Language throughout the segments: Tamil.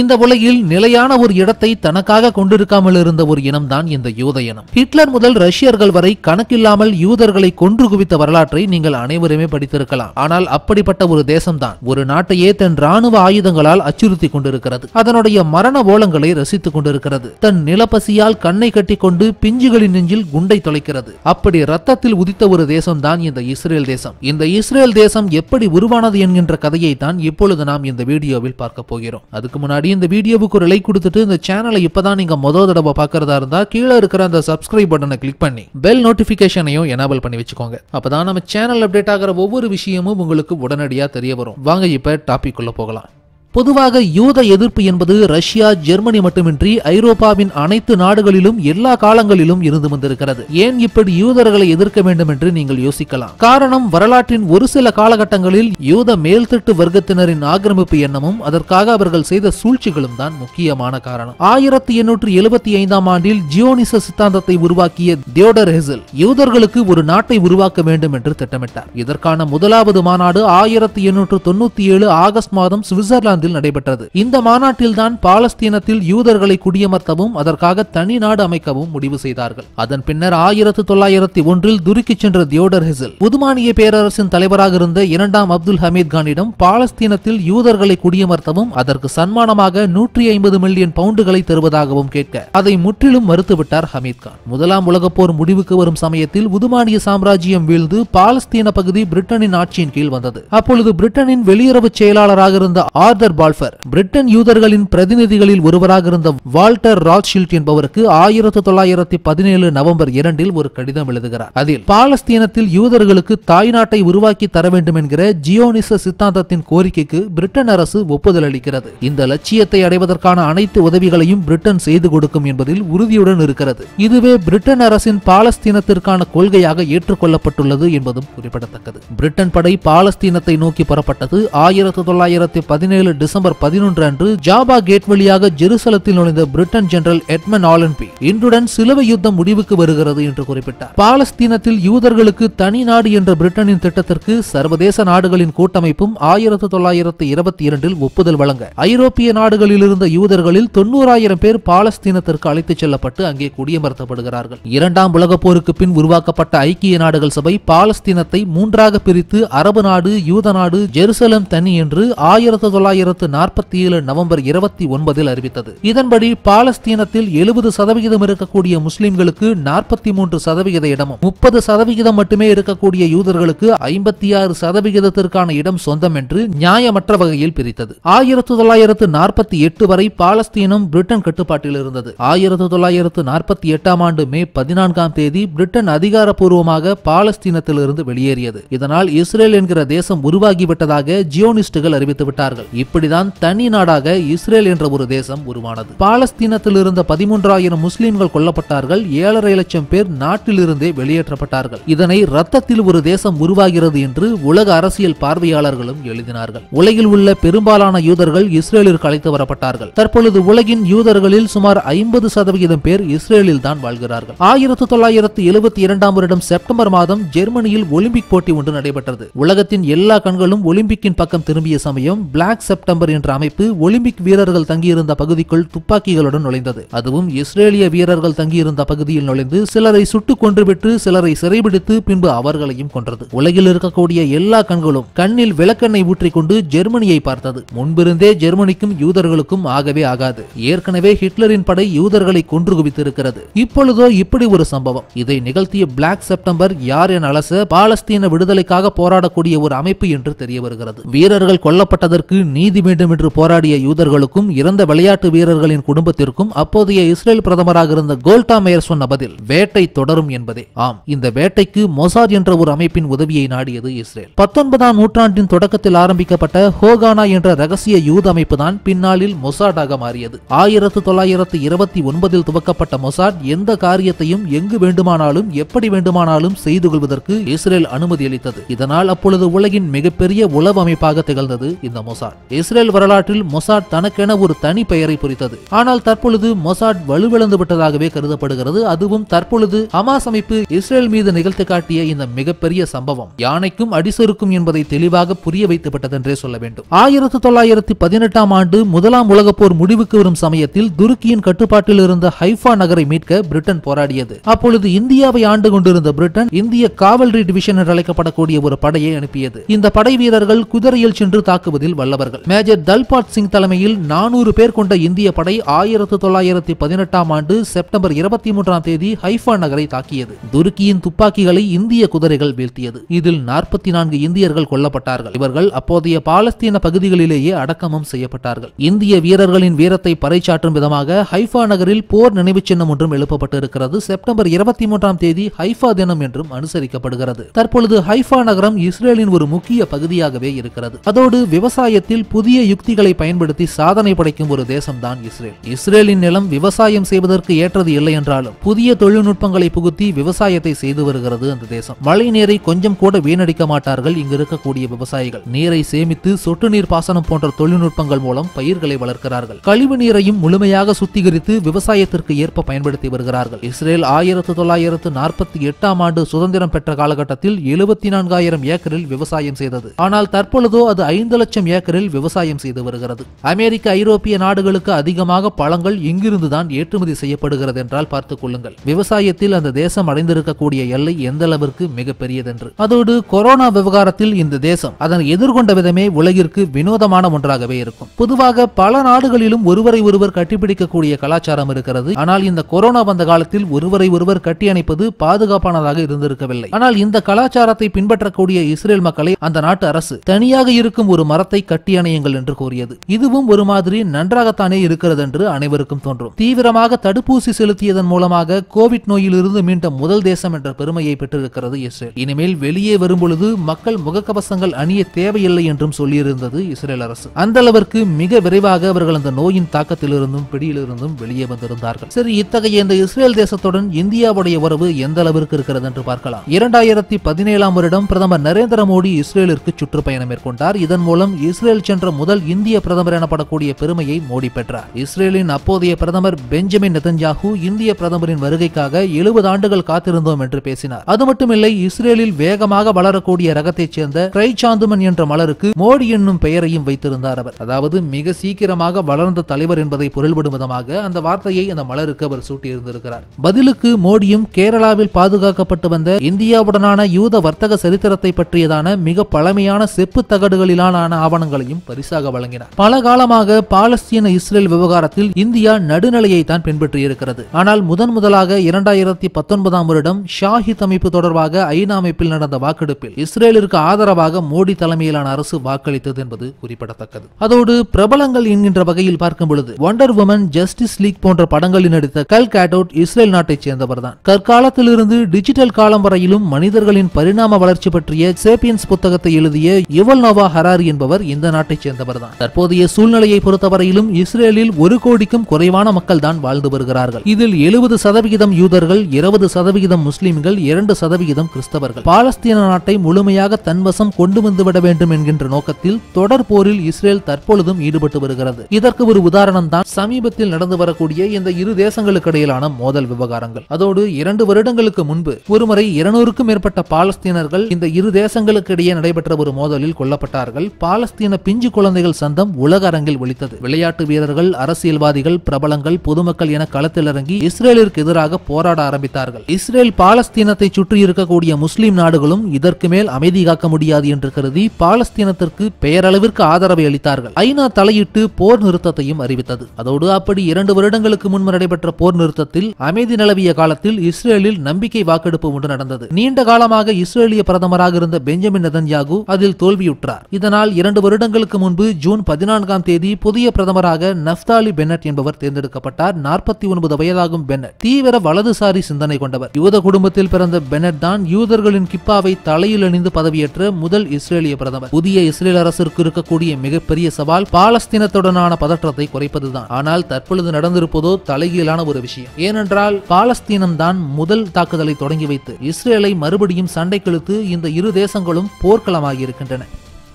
இந்த உலகில் நிலையான ஒரு இடத்தை தனக்காக கொண்டிருக்காமல் இருந்த ஒரு இனம்தான் இந்த யூத இனம் ஹிட்லர் முதல் ரஷ்யர்கள் வரை கணக்கில்லாமல் யூதர்களை கொன்று குவித்த வரலாற்றை நீங்கள் அனைவருமே படித்திருக்கலாம் ஆனால் அப்படிப்பட்ட ஒரு தேசம்தான் ஒரு நாட்டையே தன் ராணுவ ஆயுதங்களால் அச்சுறுத்தி கொண்டிருக்கிறது அதனுடைய மரண ஓலங்களை ரசித்துக் கொண்டிருக்கிறது தன் நிலப்பசியால் கண்ணை கட்டி கொண்டு பிஞ்சுகளின் நெஞ்சில் குண்டை தொலைக்கிறது அப்படி ரத்தத்தில் உதித்த ஒரு தேசம்தான் இந்த இஸ்ரேல் தேசம் இந்த இஸ்ரேல் தேசம் எப்படி உருவானது என்கின்ற கதையை தான் இப்பொழுது நாம் இந்த வீடியோவில் பார்க்க போகிறோம் அதுக்கு முன்னாடி முன்னாடி இந்த வீடியோவுக்கு ஒரு லைக் கொடுத்துட்டு இந்த சேனலை இப்பதான் நீங்க மொதல் தடவை பாக்குறதா இருந்தா கீழே இருக்கிற அந்த சப்ஸ்கிரைப் பட்டனை கிளிக் பண்ணி பெல் நோட்டிபிகேஷனையும் எனபிள் பண்ணி வச்சுக்கோங்க அப்பதான் நம்ம சேனல் அப்டேட் ஆகிற ஒவ்வொரு விஷயமும் உங்களுக்கு உடனடியாக தெரிய வரும் வாங்க இப்ப டாபிக் உள்ள போகலாம் பொதுவாக யூத எதிர்ப்பு என்பது ரஷ்யா ஜெர்மனி மட்டுமின்றி ஐரோப்பாவின் அனைத்து நாடுகளிலும் எல்லா காலங்களிலும் இருந்து வந்திருக்கிறது ஏன் இப்படி யூதர்களை எதிர்க்க வேண்டும் என்று நீங்கள் யோசிக்கலாம் காரணம் வரலாற்றின் ஒரு சில காலகட்டங்களில் யூத மேல்தட்டு வர்க்கத்தினரின் ஆக்கிரமிப்பு எண்ணமும் அதற்காக அவர்கள் செய்த சூழ்ச்சிகளும் தான் முக்கியமான காரணம் ஆயிரத்தி எண்ணூற்றி எழுபத்தி ஐந்தாம் ஆண்டில் ஜியோனிச சித்தாந்தத்தை உருவாக்கிய தியோடர் ஹெசல் யூதர்களுக்கு ஒரு நாட்டை உருவாக்க வேண்டும் என்று திட்டமிட்டார் இதற்கான முதலாவது மாநாடு ஆயிரத்தி எண்ணூற்று தொண்ணூத்தி ஏழு ஆகஸ்ட் மாதம் சுவிட்சர்லாந்து ஐஸ்லாந்தில் நடைபெற்றது இந்த மாநாட்டில்தான் பாலஸ்தீனத்தில் யூதர்களை குடியமர்த்தவும் அதற்காக தனி நாடு அமைக்கவும் முடிவு செய்தார்கள் அதன் பின்னர் ஆயிரத்தி தொள்ளாயிரத்தி ஒன்றில் துருக்கி சென்ற தியோடர் ஹெசில் புதுமானிய பேரரசின் தலைவராக இருந்த இரண்டாம் அப்துல் ஹமீத் கானிடம் பாலஸ்தீனத்தில் யூதர்களை குடியமர்த்தவும் அதற்கு சன்மானமாக நூற்றி ஐம்பது மில்லியன் பவுண்டுகளை தருவதாகவும் கேட்க அதை முற்றிலும் மறுத்துவிட்டார் ஹமீத் கான் முதலாம் உலகப் போர் முடிவுக்கு வரும் சமயத்தில் உதுமானிய சாம்ராஜ்யம் வீழ்ந்து பாலஸ்தீன பகுதி பிரிட்டனின் ஆட்சியின் கீழ் வந்தது அப்பொழுது பிரிட்டனின் வெளியுறவு செயலாளராக இருந்த ஆர்தர் பால்பர் பிரிட்டன் யூதர்களின் பிரதிநிதிகளில் ஒருவராக இருந்த வால்டர் ராட்ஷீல்ட் என்பவருக்கு ஆயிரத்தி தொள்ளாயிரத்தி பதினேழு நவம்பர் இரண்டில் ஒரு கடிதம் எழுதுகிறார் அதில் பாலஸ்தீனத்தில் யூதர்களுக்கு தாய்நாட்டை உருவாக்கி தர வேண்டும் என்கிற ஜியோனிச சித்தாந்தத்தின் கோரிக்கைக்கு பிரிட்டன் அரசு ஒப்புதல் அளிக்கிறது இந்த லட்சியத்தை அடைவதற்கான அனைத்து உதவிகளையும் பிரிட்டன் செய்து கொடுக்கும் என்பதில் உறுதியுடன் இருக்கிறது இதுவே பிரிட்டன் அரசின் பாலஸ்தீனத்திற்கான கொள்கையாக ஏற்றுக்கொள்ளப்பட்டுள்ளது என்பதும் குறிப்பிடத்தக்கது பிரிட்டன் படை பாலஸ்தீனத்தை நோக்கி புறப்பட்டது ஆயிரத்தி தொள்ளாயிரத்தி பதினேழு டிசம்பர் பதினொன்று அன்று ஜாபா கேட் வழியாக ஜெருசலத்தில் நுழைந்த பிரிட்டன் ஜெனரல் எட்மன் ஆலன்பி இன்றுடன் சிலுவை யுத்தம் முடிவுக்கு வருகிறது என்று குறிப்பிட்டார் பாலஸ்தீனத்தில் யூதர்களுக்கு தனி நாடு என்ற பிரிட்டனின் திட்டத்திற்கு சர்வதேச நாடுகளின் கூட்டமைப்பும் ஆயிரத்தி தொள்ளாயிரத்தி இருபத்தி இரண்டில் ஒப்புதல் வழங்க ஐரோப்பிய நாடுகளில் இருந்த யூதர்களில் தொன்னூறாயிரம் பேர் பாலஸ்தீனத்திற்கு அழைத்துச் செல்லப்பட்டு அங்கே குடியமர்த்தப்படுகிறார்கள் இரண்டாம் உலக போருக்கு பின் உருவாக்கப்பட்ட ஐக்கிய நாடுகள் சபை பாலஸ்தீனத்தை மூன்றாக பிரித்து அரபு நாடு யூத நாடு ஜெருசலம் தனி என்று ஆயிரத்தி தொள்ளாயிரத்தி தொள்ளாயிரத்து நாற்பத்தி ஏழு நவம்பர் இருபத்தி ஒன்பதில் அறிவித்தது இதன்படி பாலஸ்தீனத்தில் எழுபது சதவிகிதம் இருக்கக்கூடிய முஸ்லிம்களுக்கு நாற்பத்தி மூன்று சதவிகித இடமும் முப்பது சதவிகிதம் மட்டுமே இருக்கக்கூடிய யூதர்களுக்கு ஐம்பத்தி ஆறு சதவிகிதத்திற்கான இடம் சொந்தம் என்று நியாயமற்ற வகையில் பிரித்தது ஆயிரத்து தொள்ளாயிரத்து நாற்பத்தி எட்டு வரை பாலஸ்தீனம் பிரிட்டன் கட்டுப்பாட்டில் இருந்தது ஆயிரத்து தொள்ளாயிரத்து நாற்பத்தி எட்டாம் ஆண்டு மே பதினான்காம் தேதி பிரிட்டன் அதிகாரப்பூர்வமாக பாலஸ்தீனத்திலிருந்து வெளியேறியது இதனால் இஸ்ரேல் என்கிற தேசம் உருவாகிவிட்டதாக ஜியோனிஸ்டுகள் அறிவித்துவிட்டார்கள் இப்படி இப்படிதான் தனி நாடாக இஸ்ரேல் என்ற ஒரு தேசம் உருவானது பாலஸ்தீனத்தில் இருந்த பதிமூன்றாயிரம் முஸ்லிம்கள் கொல்லப்பட்டார்கள் ஏழரை லட்சம் பேர் நாட்டிலிருந்தே வெளியேற்றப்பட்டார்கள் இதனை ரத்தத்தில் ஒரு தேசம் உருவாகிறது என்று உலக அரசியல் பார்வையாளர்களும் எழுதினார்கள் உலகில் உள்ள பெரும்பாலான யூதர்கள் இஸ்ரேலிற்கு அழைத்து வரப்பட்டார்கள் தற்பொழுது உலகின் யூதர்களில் சுமார் ஐம்பது சதவிகிதம் பேர் இஸ்ரேலில் தான் வாழ்கிறார்கள் ஆயிரத்தி தொள்ளாயிரத்தி எழுபத்தி இரண்டாம் வருடம் செப்டம்பர் மாதம் ஜெர்மனியில் ஒலிம்பிக் போட்டி ஒன்று நடைபெற்றது உலகத்தின் எல்லா கண்களும் ஒலிம்பிக்கின் பக்கம் திரும்பிய சமயம் பிளாக் செப்டம்பர் செப்டம்பர் என்ற அமைப்பு ஒலிம்பிக் வீரர்கள் தங்கியிருந்த பகுதிக்குள் துப்பாக்கிகளுடன் நுழைந்தது அதுவும் இஸ்ரேலிய வீரர்கள் தங்கியிருந்த பகுதியில் நுழைந்து சிலரை சுட்டுக் கொன்றுவிட்டு சிலரை சிறைபிடித்து பின்பு அவர்களையும் கொன்றது உலகில் இருக்கக்கூடிய எல்லா கண்களும் கண்ணில் விளக்கெண்ணை ஊற்றிக்கொண்டு ஜெர்மனியை பார்த்தது முன்பிருந்தே ஜெர்மனிக்கும் யூதர்களுக்கும் ஆகவே ஆகாது ஏற்கனவே ஹிட்லரின் படை யூதர்களை கொன்று குவித்திருக்கிறது இப்பொழுதோ இப்படி ஒரு சம்பவம் இதை நிகழ்த்திய பிளாக் செப்டம்பர் யார் என அலச பாலஸ்தீன விடுதலைக்காக போராடக்கூடிய ஒரு அமைப்பு என்று தெரிய வருகிறது வீரர்கள் கொல்லப்பட்டதற்கு நீதி நீதி வேண்டும் என்று போராடிய யூதர்களுக்கும் இறந்த விளையாட்டு வீரர்களின் குடும்பத்திற்கும் அப்போதைய இஸ்ரேல் பிரதமராக இருந்த கோல்டா மேயர் சொன்ன பதில் வேட்டை தொடரும் என்பதே ஆம் இந்த வேட்டைக்கு மொசாத் என்ற ஒரு அமைப்பின் உதவியை நாடியது இஸ்ரேல் பத்தொன்பதாம் நூற்றாண்டின் தொடக்கத்தில் ஆரம்பிக்கப்பட்ட ஹோகானா என்ற ரகசிய யூத அமைப்பு தான் பின்னாளில் மொசாடாக மாறியது ஆயிரத்து தொள்ளாயிரத்து இருபத்தி ஒன்பதில் துவக்கப்பட்ட மொசாட் எந்த காரியத்தையும் எங்கு வேண்டுமானாலும் எப்படி வேண்டுமானாலும் செய்து கொள்வதற்கு இஸ்ரேல் அனுமதி அளித்தது இதனால் அப்பொழுது உலகின் மிகப்பெரிய உளவு அமைப்பாக திகழ்ந்தது இந்த மொசாட் இஸ்ரேல் வரலாற்றில் மொசாட் தனக்கென ஒரு தனி பெயரை பொறித்தது ஆனால் தற்பொழுது மொசாட் வலுவிழந்து விட்டதாகவே கருதப்படுகிறது அதுவும் தற்பொழுது ஹமாஸ் அமைப்பு இஸ்ரேல் மீது நிகழ்த்து காட்டிய இந்த மிகப்பெரிய சம்பவம் யானைக்கும் அடிசருக்கும் என்பதை தெளிவாக புரிய வைத்துவிட்டதென்றே சொல்ல வேண்டும் ஆயிரத்தி தொள்ளாயிரத்தி பதினெட்டாம் ஆண்டு முதலாம் உலக போர் முடிவுக்கு வரும் சமயத்தில் துருக்கியின் கட்டுப்பாட்டில் இருந்த ஹைஃபா நகரை மீட்க பிரிட்டன் போராடியது அப்பொழுது இந்தியாவை ஆண்டு கொண்டிருந்த பிரிட்டன் இந்திய காவல்ரி டிவிஷன் என்று அழைக்கப்படக்கூடிய ஒரு படையை அனுப்பியது இந்த படை வீரர்கள் குதிரையில் சென்று தாக்குவதில் வல்லவர்கள் மேஜர் தல்பாட் சிங் தலைமையில் நானூறு பேர் கொண்ட இந்திய படை ஆயிரத்து தொள்ளாயிரத்து பதினெட்டாம் ஆண்டு செப்டம்பர் இருபத்தி மூன்றாம் தேதி ஹைஃபா நகரை தாக்கியது துருக்கியின் துப்பாக்கிகளை இந்திய குதிரைகள் வீழ்த்தியது இதில் நாற்பத்தி நான்கு இந்தியர்கள் கொல்லப்பட்டார்கள் இவர்கள் அப்போதைய பாலஸ்தீன பகுதிகளிலேயே அடக்கமும் செய்யப்பட்டார்கள் இந்திய வீரர்களின் வீரத்தை பறைச்சாற்றும் விதமாக ஹைஃபா நகரில் போர் நினைவு சின்னம் ஒன்றும் எழுப்பப்பட்டிருக்கிறது செப்டம்பர் இருபத்தி மூன்றாம் தேதி ஹைஃபா தினம் என்றும் அனுசரிக்கப்படுகிறது தற்பொழுது ஹைஃபா நகரம் இஸ்ரேலின் ஒரு முக்கிய பகுதியாகவே இருக்கிறது அதோடு விவசாயத்தில் புது புதிய யுக்திகளை பயன்படுத்தி சாதனை படைக்கும் ஒரு தேசம் தான் இஸ்ரேல் இஸ்ரேலின் நிலம் விவசாயம் செய்வதற்கு ஏற்றது இல்லை என்றாலும் புதிய தொழில்நுட்பங்களை புகுத்தி விவசாயத்தை செய்து வருகிறது அந்த தேசம் மழை நீரை கொஞ்சம் கூட வீணடிக்க மாட்டார்கள் இங்கு இருக்கக்கூடிய விவசாயிகள் நீரை சேமித்து சொட்டு நீர் பாசனம் போன்ற தொழில்நுட்பங்கள் மூலம் பயிர்களை வளர்க்கிறார்கள் கழிவு நீரையும் முழுமையாக சுத்திகரித்து விவசாயத்திற்கு ஏற்ப பயன்படுத்தி வருகிறார்கள் இஸ்ரேல் ஆயிரத்து தொள்ளாயிரத்து நாற்பத்தி எட்டாம் ஆண்டு சுதந்திரம் பெற்ற காலகட்டத்தில் எழுபத்தி நான்காயிரம் ஏக்கரில் விவசாயம் செய்தது ஆனால் தற்பொழுதோ அது ஐந்து லட்சம் ஏக்கரில் விவசாயம் விவசாயம் செய்து வருகிறது அமெரிக்க ஐரோப்பிய நாடுகளுக்கு அதிகமாக பழங்கள் எங்கிருந்துதான் ஏற்றுமதி செய்யப்படுகிறது என்றால் பார்த்துக் கொள்ளுங்கள் விவசாயத்தில் அந்த தேசம் அடைந்திருக்கக்கூடிய எல்லை எந்த அளவிற்கு மிகப்பெரியதென்று அதோடு கொரோனா விவகாரத்தில் இந்த தேசம் அதனை எதிர்கொண்ட விதமே உலகிற்கு வினோதமான ஒன்றாகவே இருக்கும் பொதுவாக பல நாடுகளிலும் ஒருவரை ஒருவர் கட்டிப்பிடிக்கக்கூடிய கலாச்சாரம் இருக்கிறது ஆனால் இந்த கொரோனா வந்த காலத்தில் ஒருவரை ஒருவர் கட்டி அணைப்பது பாதுகாப்பானதாக இருந்திருக்கவில்லை ஆனால் இந்த கலாச்சாரத்தை பின்பற்றக்கூடிய இஸ்ரேல் மக்களை அந்த நாட்டு அரசு தனியாக இருக்கும் ஒரு மரத்தை கட்டி அணையுங்கள் செய்யுங்கள் என்று கூறியது இதுவும் ஒரு மாதிரி நன்றாகத்தானே இருக்கிறது என்று அனைவருக்கும் தோன்றும் தீவிரமாக தடுப்பூசி செலுத்தியதன் மூலமாக கோவிட் நோயிலிருந்து மீண்ட முதல் தேசம் என்ற பெருமையை பெற்றிருக்கிறது இஸ்ரேல் இனிமேல் வெளியே வரும்பொழுது மக்கள் முகக்கவசங்கள் அணிய தேவையில்லை என்றும் சொல்லியிருந்தது இஸ்ரேல் அரசு அந்த அளவிற்கு மிக விரைவாக அவர்கள் அந்த நோயின் தாக்கத்திலிருந்தும் பிடியிலிருந்தும் வெளியே வந்திருந்தார்கள் சரி இத்தகைய இந்த இஸ்ரேல் தேசத்துடன் இந்தியாவுடைய உறவு எந்த அளவிற்கு இருக்கிறது என்று பார்க்கலாம் இரண்டாயிரத்தி பதினேழாம் வருடம் பிரதமர் நரேந்திர மோடி இஸ்ரேலிற்கு சுற்றுப்பயணம் மேற்கொண்டார் இதன் மூலம் இஸ்ரேல் சென்ற முதல் இந்திய பிரதமர் எனப்படக்கூடிய பெருமையை மோடி பெற்றார் இஸ்ரேலின் அப்போதைய பிரதமர் பெஞ்சமின் நெதன்யாகு இந்திய பிரதமரின் வருகைக்காக எழுபது ஆண்டுகள் காத்திருந்தோம் என்று பேசினார் அது மட்டுமில்லை இஸ்ரேலில் வேகமாக வளரக்கூடிய ரகத்தைச் சேர்ந்த கிரை சாந்துமன் என்ற மலருக்கு மோடி என்னும் பெயரையும் வைத்திருந்தார் அவர் அதாவது மிக சீக்கிரமாக வளர்ந்த தலைவர் என்பதை பொருள்படும் விதமாக அந்த வார்த்தையை அந்த மலருக்கு அவர் சூட்டியிருந்திருக்கிறார் பதிலுக்கு மோடியும் கேரளாவில் பாதுகாக்கப்பட்டு வந்த இந்தியாவுடனான யூத வர்த்தக சரித்திரத்தை பற்றியதான மிக பழமையான செப்பு தகடுகளிலான ஆவணங்களையும் பரிசாக வழங்கினார் பல காலமாக பாலஸ்தீன இஸ்ரேல் விவகாரத்தில் இந்தியா நடுநிலையை தான் பின்பற்றி இருக்கிறது ஆனால் முதன் முதலாக இரண்டாயிரத்தி பத்தொன்பதாம் வருடம் ஷாஹித் அமைப்பு தொடர்பாக ஐநா அமைப்பில் நடந்த வாக்கெடுப்பில் இஸ்ரேலிற்கு ஆதரவாக மோடி தலைமையிலான அரசு வாக்களித்தது என்பது குறிப்பிடத்தக்கது அதோடு பிரபலங்கள் என்கின்ற வகையில் பார்க்கும் பொழுது ஒண்டர் உமன் ஜஸ்டிஸ் லீக் போன்ற படங்களில் நடித்த கல் கேட்டோட் இஸ்ரேல் நாட்டைச் சேர்ந்தவர் தான் கற்காலத்திலிருந்து டிஜிட்டல் காலம் வரையிலும் மனிதர்களின் பரிணாம வளர்ச்சி பற்றிய சேப்பியன்ஸ் புத்தகத்தை எழுதிய இவல் நோவா ஹராரி என்பவர் இந்த நாட்டைச் சேர்ந்தவர் தான் தற்போதைய சூழ்நிலையை பொறுத்தவரையிலும் இஸ்ரேலில் ஒரு கோடிக்கும் குறைவான மக்கள் தான் வாழ்ந்து வருகிறார்கள் இதில் எழுபது சதவிகிதம் யூதர்கள் இருபது சதவிகிதம் முஸ்லிம்கள் இரண்டு சதவிகிதம் கிறிஸ்தவர்கள் பாலஸ்தீன நாட்டை முழுமையாக தன்வசம் கொண்டு வந்துவிட வேண்டும் என்கின்ற நோக்கத்தில் தொடர் போரில் இஸ்ரேல் தற்பொழுதும் ஈடுபட்டு வருகிறது இதற்கு ஒரு உதாரணம் தான் சமீபத்தில் நடந்து வரக்கூடிய இந்த இரு தேசங்களுக்கு இடையிலான மோதல் விவகாரங்கள் அதோடு இரண்டு வருடங்களுக்கு முன்பு ஒருமுறை இருநூறுக்கும் மேற்பட்ட பாலஸ்தீனர்கள் இந்த இரு தேசங்களுக்கு இடையே நடைபெற்ற ஒரு மோதலில் கொல்லப்பட்டார்கள் பாலஸ்தீன பிஞ்சு குழந்தைகள் சந்தம் உலக அரங்கில் ஒழித்தது விளையாட்டு வீரர்கள் அரசியல்வாதிகள் பிரபலங்கள் பொதுமக்கள் என களத்தில் இறங்கி இஸ்ரேலிற்கு எதிராக போராட ஆரம்பித்தார்கள் இஸ்ரேல் பாலஸ்தீனத்தை சுற்றி இருக்கக்கூடிய முஸ்லிம் நாடுகளும் இதற்கு மேல் அமைதி காக்க முடியாது என்று கருதி பாலஸ்தீனத்திற்கு பெயரளவிற்கு ஆதரவை அளித்தார்கள் ஐநா தலையிட்டு போர் நிறுத்தத்தையும் அறிவித்தது அதோடு அப்படி இரண்டு வருடங்களுக்கு முன்பு நடைபெற்ற போர் நிறுத்தத்தில் அமைதி நிலவிய காலத்தில் இஸ்ரேலில் நம்பிக்கை வாக்கெடுப்பு ஒன்று நடந்தது நீண்ட காலமாக இஸ்ரேலிய பிரதமராக இருந்த பெஞ்சமின் நதன்யாகு அதில் தோல்வியுற்றார் இதனால் இரண்டு வருடங்களுக்கு முன்பு ஜூன் பதினான்காம் தேதி புதிய பிரதமராக நஃப்தாலி பென்னட் என்பவர் தேர்ந்தெடுக்கப்பட்டார் நாற்பத்தி ஒன்பது வயதாகும் பென்னட் தீவிர வலதுசாரி சிந்தனை கொண்டவர் யூத குடும்பத்தில் பிறந்த பென்னட் தான் யூதர்களின் கிப்பாவை தலையில் அணிந்து பதவியேற்ற முதல் இஸ்ரேலிய பிரதமர் புதிய இஸ்ரேல் அரசிற்கு இருக்கக்கூடிய மிகப்பெரிய சவால் பாலஸ்தீனத்துடனான பதற்றத்தை குறைப்பதுதான் ஆனால் தற்பொழுது நடந்திருப்பதோ தலைகீழான ஒரு விஷயம் ஏனென்றால் பாலஸ்தீனம் தான் முதல் தாக்குதலை தொடங்கி வைத்து இஸ்ரேலை மறுபடியும் சண்டை கிழித்து இந்த இரு தேசங்களும் போர்க்களமாகி இருக்கின்றன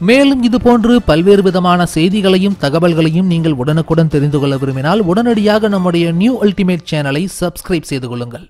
மேலும் இது போன்று பல்வேறு விதமான செய்திகளையும் தகவல்களையும் நீங்கள் உடனுக்குடன் தெரிந்து கொள்ள விரும்பினால் உடனடியாக நம்முடைய நியூ அல்டிமேட் சேனலை சப்ஸ்கிரைப் செய்து கொள்ளுங்கள்